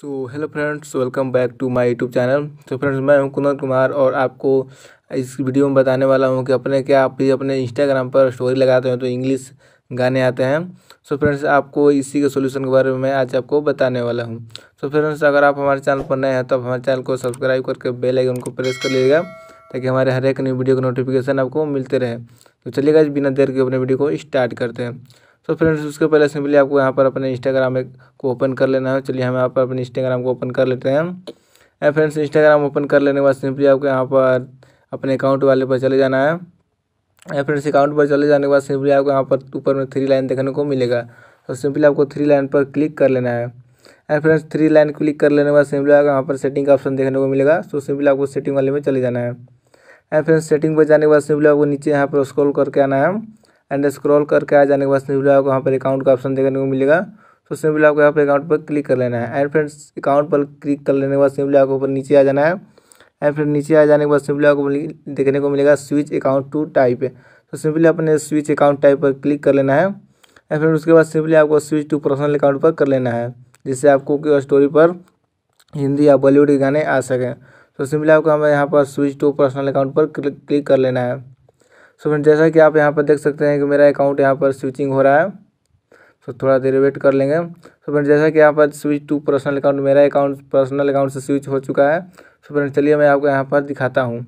so hello friends welcome back to my YouTube channel तो friends मैं हूं कुंदन कुमार और आपको इस वीडियो में बताने वाला हूं कि अपने क्या आप भी अपने इंस्टाग्राम पर स्टोरी लगाते हैं तो इंग्लिश गाने आते हैं सो so फ्रेंड्स आपको इसी के सोल्यूशन के बारे में मैं आज आपको बताने वाला हूँ सो so फ्रेंड्स अगर आप हमारे चैनल पर नए हैं तो हमारे चैनल को सब्सक्राइब करके बेल आइकन को प्रेस कर लीजिएगा ताकि हमारे हर एक नई वीडियो का नोटिफिकेशन आपको मिलते रहे तो चलिएगा बिना देर के अपने वीडियो को स्टार्ट करते हैं तो फ्रेंड्स उसके पहले सिंपली आपको यहाँ पर अपने इंस्टाग्राम को ओपन कर लेना है चलिए हम यहाँ पर अपने इंस्टाग्राम को ओपन कर लेते हैं एंड फ्रेंड्स इंस्टाग्राम ओपन कर लेने के बाद सिंपली आपको यहाँ पर अपने अकाउंट वाले पर चले जाना है एंड फ्रेंड्स अकाउंट पर चले जाने के बाद सिंपली आपको यहाँ पर ऊपर में थ्री लाइन देखने को मिलेगा तो सिंपली आपको थ्री लाइन पर क्लिक कर लेना है and friends three line click कर लेने के बाद सिंपली आपको यहाँ पर सेटिंग का ऑप्शन देखने को मिलेगा तो सिंपली आपको सेटिंग वाले में चले जाना है एंड फ्रेंड्स सेटिंग पर जाने के बाद सिंपली आपको नीचे यहाँ पर स्क्रॉल करके आना है एंड स्क्रॉल करके आ जाने के बाद सिंपली आपको यहाँ पर अकाउंट का ऑप्शन देखने को मिलेगा तो सिंपली आपको यहाँ पर अकाउंट पर क्लिक कर लेना है एंड फ्रेंड्स अकाउंट पर क्लिक कर लेने के बाद सिंपली आपको ऊपर नीचे आ जाना है एंड फिर नीचे आ जाने के बाद सिंपली आपको देखने को मिलेगा स्विच अकाउंट टू टाइप तो सिंपली अपने स्विच अकाउंट टाइप पर क्लिक कर लेना है एंड फिर उसके बाद सिंपली आपको स्विच टू पर्सनल अकाउंट पर कर लेना है जिससे आपको स्टोरी पर हिंदी या बॉलीवुड के गाने आ सकें तो सिंपली आपको हमें यहाँ पर स्विच टू पर्सनल अकाउंट पर क्लिक कर लेना है सो फ्रेंड जैसा कि आप यहाँ पर देख सकते हैं कि मेरा अकाउंट यहाँ पर स्विचिंग हो रहा है सो so, थोड़ा देर वेट कर लेंगे सो फ्रेंड जैसा कि यहाँ पर स्विच टू पर्सनल अकाउंट मेरा अकाउंट पर्सनल अकाउंट से स्विच हो चुका है सो फ्रेंड चलिए मैं आपको यहाँ पर दिखाता हूँ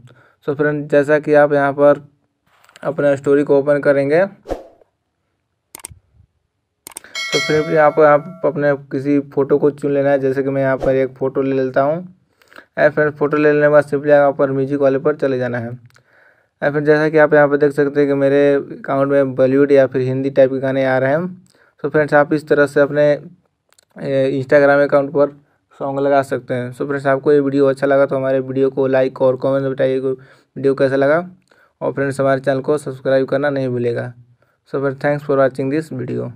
सो फ्रेंड जैसा कि आप यहाँ पर अपना स्टोरी को ओपन करेंगे तो फिर आप आप अपने किसी फ़ोटो को चुन लेना है जैसे कि मैं यहाँ पर एक फ़ोटो ले लेता हूँ एंड फ्रेंड फ़ोटो ले लेने के बाद सिंपली यहाँ पर म्यूजिक वाले पर चले जाना है या फिर जैसा कि आप यहाँ पर देख सकते हैं कि मेरे अकाउंट में बॉलीवुड या फिर हिंदी टाइप के गाने आ रहे हैं सो फ्रेंड्स आप इस तरह से अपने इंस्टाग्राम अकाउंट पर सॉन्ग लगा सकते हैं सो फ्रेंड्स आपको ये वीडियो अच्छा लगा तो हमारे वीडियो को लाइक और कमेंट बताइए वीडियो कैसा लगा और फ्रेंड्स हमारे चैनल को सब्सक्राइब करना नहीं भूलेगा so friends thanks for watching this video